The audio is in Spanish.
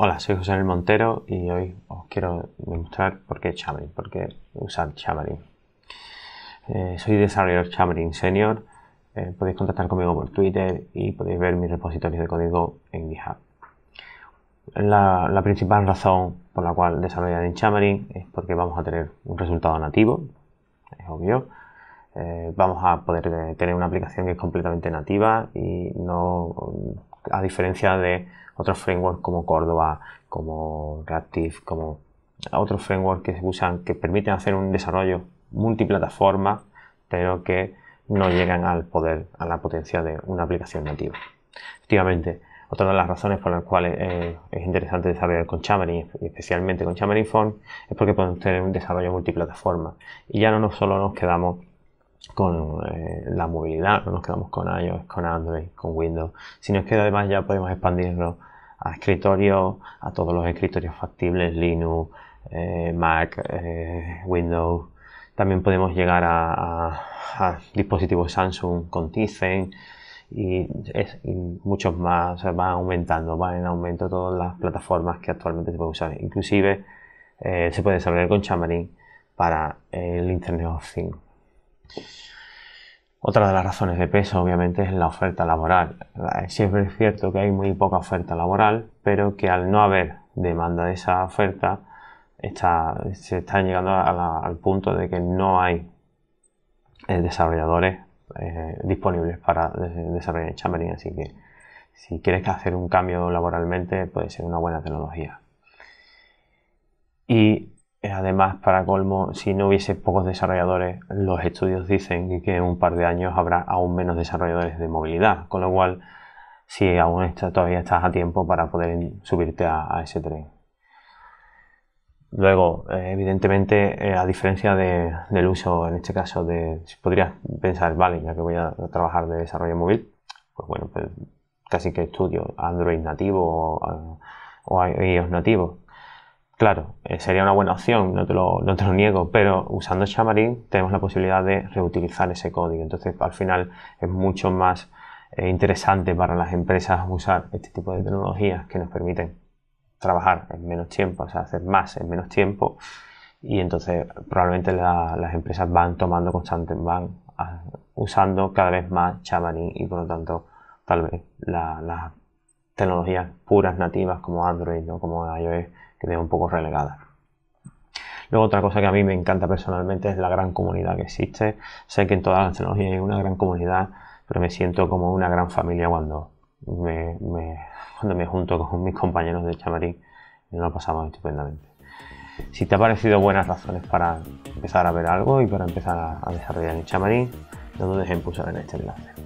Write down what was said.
Hola, soy José El Montero y hoy os quiero demostrar por qué Xamarin, por qué usar Xamarin. Eh, soy desarrollador Xamarin Senior, eh, podéis contactar conmigo por Twitter y podéis ver mis repositorios de código en GitHub. La, principal razón por la cual desarrollar en Xamarin es porque vamos a tener un resultado nativo, es obvio. Eh, vamos a poder tener una aplicación que es completamente nativa y no a diferencia de otros frameworks como Córdoba, como Reactive, como otros frameworks que se usan, que permiten hacer un desarrollo multiplataforma, pero que no llegan al poder, a la potencia de una aplicación nativa. Efectivamente, otra de las razones por las cuales eh, es interesante desarrollar con Xamarin, y especialmente con Xamarin Phone, es porque podemos tener un desarrollo multiplataforma. Y ya no solo nos quedamos con eh, la movilidad, no nos quedamos con iOS, con Android, con Windows, Si nos queda además ya podemos expandirlo a escritorios, a todos los escritorios factibles, Linux, eh, Mac, eh, Windows. También podemos llegar a, dispositivos Samsung con Tizen y, muchos más. se van aumentando, van en aumento todas las plataformas que actualmente se pueden usar. Inclusive se puede desarrollar con Xamarin para el Internet of Things. Otra de las razones de peso, obviamente, es la oferta laboral. Siempre es cierto que hay muy poca oferta laboral, pero que al no haber demanda de esa oferta, se están llegando al punto de que no hay eh, desarrolladores eh, disponibles para desarrollar Chamberlain, Así que si quieres hacer un cambio laboralmente, puede ser una buena tecnología. Y Además, para colmo, si no hubiese pocos desarrolladores, los estudios dicen que en un par de años habrá aún menos desarrolladores de movilidad, con lo cual, si aún todavía estás a tiempo para poder subirte a, ese tren. Luego, eh, evidentemente, eh, a diferencia del uso, en este caso, de si podrías pensar, vale, ya que voy a trabajar de desarrollo móvil, pues bueno, pues casi que estudio Android nativo o iOS nativo Claro, eh, sería una buena opción, no te, lo, niego, pero usando Xamarin tenemos la posibilidad de reutilizar ese código. Entonces, al final es mucho más eh, interesante para las empresas usar este tipo de tecnologías que nos permiten trabajar en menos tiempo, o sea, hacer más en menos tiempo. Y entonces probablemente las empresas van tomando constante, van ah, usando cada vez más Xamarin y por lo tanto tal vez la, las tecnologías puras nativas como Android o como iOS que quedan un poco relegadas. Luego otra cosa que a mí me encanta personalmente es la gran comunidad que existe. Sé que en todas las tecnologías hay una gran comunidad, pero me siento como una gran familia cuando me, cuando me junto con mis compañeros de chamarín y nos lo pasamos estupendamente. Si te ha parecido buenas razones para empezar a ver algo y para empezar a, desarrollar el chamarín, no dudes en pulsar en este enlace.